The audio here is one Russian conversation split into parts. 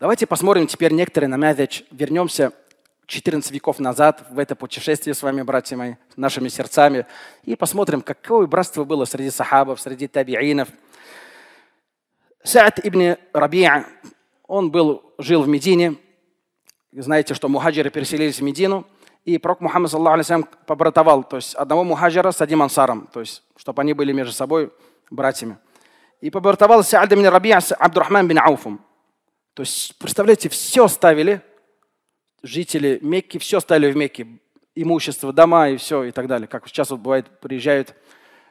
Давайте посмотрим теперь некоторые намязеч. Вернемся 14 веков назад в это путешествие с вами, братья мои, нашими сердцами, и посмотрим, какое братство было среди сахабов, среди табиинов. Саад ибн Раби'а, он был, жил в Медине. Знаете, что мухаджиры переселились в Медину, и пророк Мухаммад, саллаху побратовал, то есть одного мухаджира с одним ансаром, то есть чтобы они были между собой братьями. И побратовал Саад ибн Раби'а с Абдурахман бин Ауфом. То есть, представляете, все ставили, жители Мекки, все ставили в Мекке, имущество, дома и все, и так далее. Как сейчас вот бывает, приезжают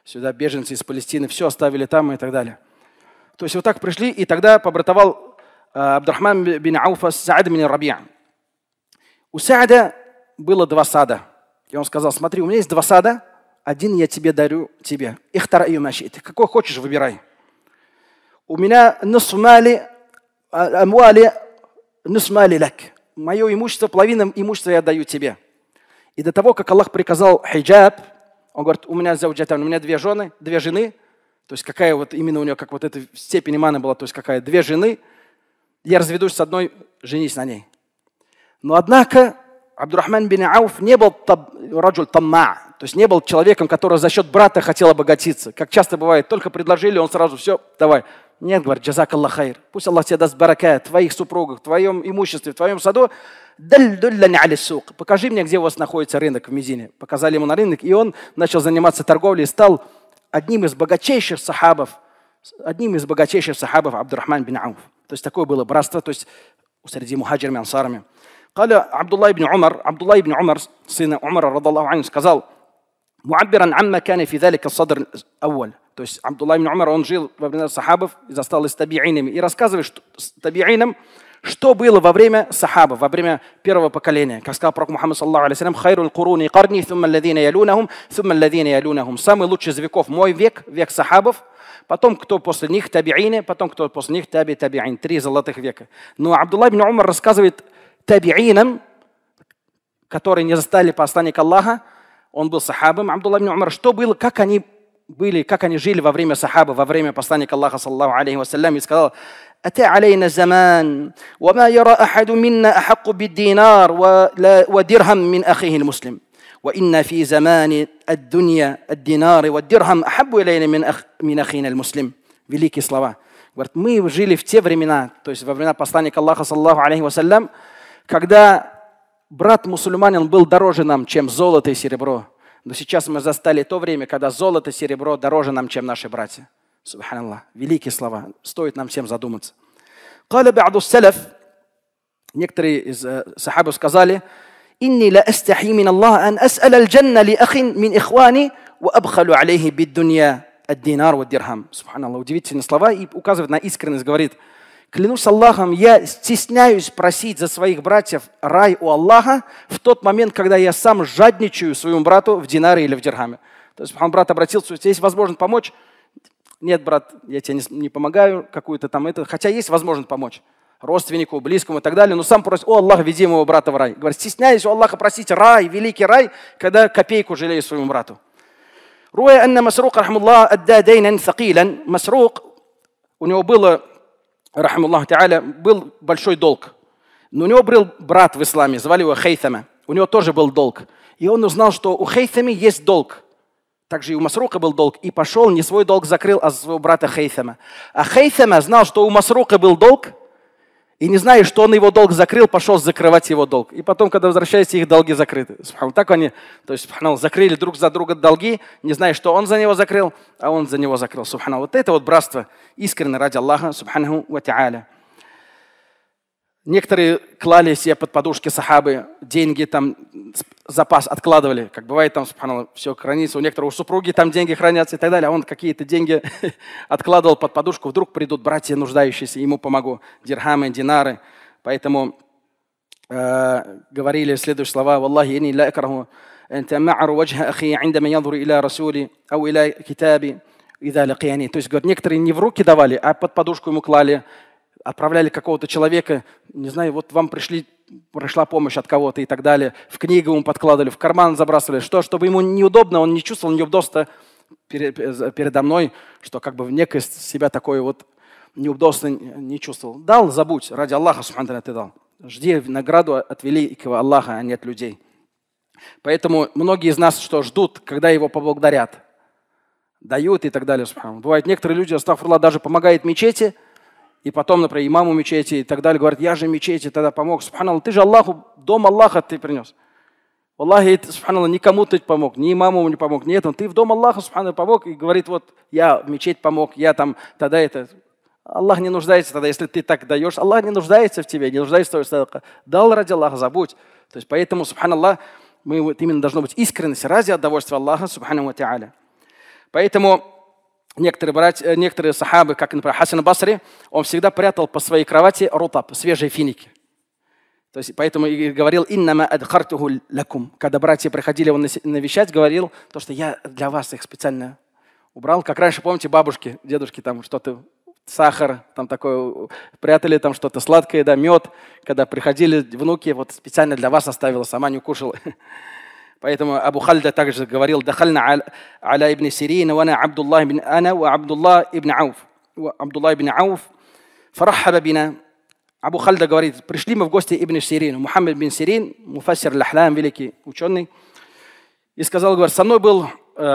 сюда беженцы из Палестины, все оставили там и так далее. То есть вот так пришли, и тогда побратовал э, Абдурахман бин Ауфа с Саадом бин Рабиа. У Саада было два сада. И он сказал, смотри, у меня есть два сада, один я тебе дарю тебе. Ихтара и Какой хочешь, выбирай. У меня насумали амуали нусмали лак. Мое имущество, половина имущества я даю тебе. И до того, как Аллах приказал хиджаб, он говорит, у меня зауджатан, у меня две жены, две жены, то есть какая вот именно у него как вот эта степень имана была, то есть какая, две жены, я разведусь с одной, женись на ней. Но однако Абдурахман бин Ауф не был таб, раджуль тамма, то есть не был человеком, который за счет брата хотел обогатиться. Как часто бывает, только предложили, он сразу все, давай, нет, говорит, джазак Аллах хайр. Пусть Аллах тебе даст барака, твоих супругах, твоем имуществе, в твоем саду. Покажи мне, где у вас находится рынок в Мизине. Показали ему на рынок, и он начал заниматься торговлей и стал одним из богатейших сахабов, одним из богатейших сахабов Абдурахман бин Ауф. То есть такое было братство, то есть среди мухаджирами, ансарами. قال عبد الله Умар, عمر عبد Умар, بن عمر сын عمر رضي الله сказал معبرا амма كان في садр الصدر то есть Абдулла ибн Умар, он жил во времена сахабов и застал из табиинами. И рассказывает что, с табиинам, что было во время сахаба, во время первого поколения. Как сказал пророк Мухаммад, саллаху алейсалям, «Хайруль куруни карни, сумма ладзина ялюнахум, сумма ладзина ялюнахум». Самый лучший из веков мой век, век сахабов, потом кто после них табиины, потом кто после них таби табиин. Три золотых века. Но Абдулла ибн Умар рассказывает табиинам, которые не застали посланника Аллаха, он был сахабом Абдулла ибн Умар, что было, как они были, как они жили во время сахабы, во время посланника Аллаха, саллаху алейхи вассалям, и сказал, أتى علينا الزمان وما يرى أحد منا أحق بالدينار ودرهم من أخيه المسلم وإن في زمان الدنيا الدينار والدرهم أحب إلينا من, أخ من أخينا المسلم великие слова. Говорит, мы жили в те времена, то есть во времена посланника Аллаха, саллаху алейхи вассалям, когда брат мусульманин был дороже нам, чем золото и серебро. Но сейчас мы застали то время, когда золото, серебро дороже нам, чем наши братья. Субханаллах. Великие слова. Стоит нам всем задуматься. قال بعض السلف Некоторые из э, сахабов сказали, «Инни ла астахи мин Аллах ан ас'аля аль-джанна ли ахин мин ихвани ва абхалу алейхи биддунья ад-динар ва дирхам». Субханаллах. Удивительные слова и указывает на искренность. Говорит, Клянусь Аллахом, я стесняюсь просить за своих братьев рай у Аллаха в тот момент, когда я сам жадничаю своему брату в динаре или в дирхаме. То есть он брат обратился, у тебя есть возможность помочь? Нет, брат, я тебе не, помогаю, какую-то там это. Хотя есть возможность помочь родственнику, близкому и так далее, но сам просит, о Аллах, веди моего брата в рай. Говорит, стесняюсь у Аллаха просить рай, великий рай, когда копейку жалею своему брату. Руя анна Масрук, рахмуллах, отда дейнан у него было рахмаллаху та'аля, был большой долг. Но у него был брат в исламе, звали его Хейтама. У него тоже был долг. И он узнал, что у Хейтами есть долг. Также и у Масрука был долг. И пошел, не свой долг закрыл, а своего брата Хейтама. А Хейтама знал, что у Масрука был долг, и не зная, что он его долг закрыл, пошел закрывать его долг. И потом, когда возвращается, их долги закрыты. Так они, то есть, закрыли друг за друга долги, не зная, что он за него закрыл, а он за него закрыл. Субхану. Вот это вот братство искренне ради Аллаха, субхану ва та'аля. Некоторые клали себе под подушки сахабы деньги, там запас откладывали, как бывает там, все хранится. У некоторых у супруги там деньги хранятся и так далее, а он какие-то деньги откладывал под подушку. Вдруг придут братья нуждающиеся, ему помогу. Дирхамы, динары. Поэтому э, говорили следующие слова. «Валлахи, ини ла экраху, антамару ваджха ахи, индама янзуру иля расули, ау иля китаби». и далее. То есть, говорят, некоторые не в руки давали, а под подушку ему клали отправляли какого-то человека, не знаю, вот вам пришли, пришла помощь от кого-то и так далее, в книгу ему подкладывали, в карман забрасывали, что, чтобы ему неудобно, он не чувствовал неудобства передо мной, что как бы в некое себя такое вот неудобство не чувствовал. Дал, забудь, ради Аллаха, субхану ты дал. Жди награду от великого Аллаха, а не от людей. Поэтому многие из нас что ждут, когда его поблагодарят, дают и так далее. Бывают некоторые люди, астафурла, даже помогает мечети – и потом, например, имаму мечети и так далее, говорят, я же мечети тогда помог. Субханаллах, ты же Аллаху, дом Аллаха ты принес. Аллахи, субханаллах, никому ты помог, ни имаму не помог, Нет, он Ты в дом Аллаха, субханаллах, помог и говорит, вот я в мечеть помог, я там тогда это. Аллах не нуждается тогда, если ты так даешь. Аллах не нуждается в тебе, не нуждается в твоей садака. Дал ради Аллаха, забудь. То есть поэтому, субханаллах, мы, вот именно должно быть искренность ради удовольствия Аллаха, субханаллах, Поэтому Некоторые, братья, э, некоторые сахабы, как, например, Хасан Басри, он всегда прятал по своей кровати рутаб, свежие финики. То есть, поэтому и говорил «Иннама адхартуху лакум». Когда братья приходили его навещать, говорил то, что я для вас их специально убрал. Как раньше, помните, бабушки, дедушки там что-то сахар, там такое, э, прятали там что-то сладкое, да, мед. Когда приходили внуки, вот специально для вас оставила, сама не кушала. Поэтому Абу Хальда также говорил, «Дахальна аля ибн Сирин, вана Абдуллах ибн Ана, ва Абдуллах ибн Ауф». Абдуллах ибн Ауф, фарахаба бина. Абу Хальда говорит, пришли мы в гости Ибн Сирин, Мухаммад бин Сирин, муфассир лахлам, великий ученый, и сказал, говорит, со мной был э,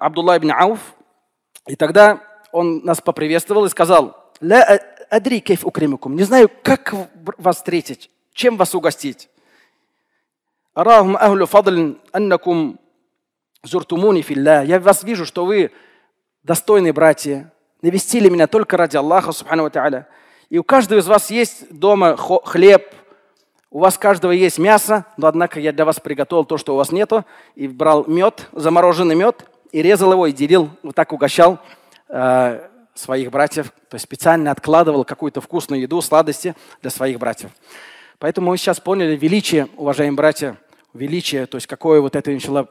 Абдулла ибн Ауф, и тогда он нас поприветствовал и сказал, «Ля э, адри кейф укримукум». Не знаю, как вас встретить, чем вас угостить. Арахум ахлю фадлин аннакум зуртумуни филля. Я вас вижу, что вы достойные братья, навестили меня только ради Аллаха, субхану ва И у каждого из вас есть дома хлеб, у вас каждого есть мясо, но однако я для вас приготовил то, что у вас нету, и брал мед, замороженный мед, и резал его, и делил, вот так угощал э, своих братьев, то есть специально откладывал какую-то вкусную еду, сладости для своих братьев. Поэтому мы сейчас поняли величие, уважаемые братья, величие, то есть какое вот это начало,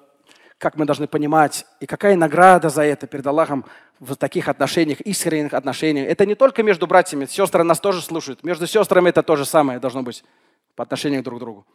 как мы должны понимать, и какая награда за это перед Аллахом в таких отношениях, искренних отношениях. Это не только между братьями, сестры нас тоже слушают, между сестрами это то же самое должно быть по отношению друг к другу.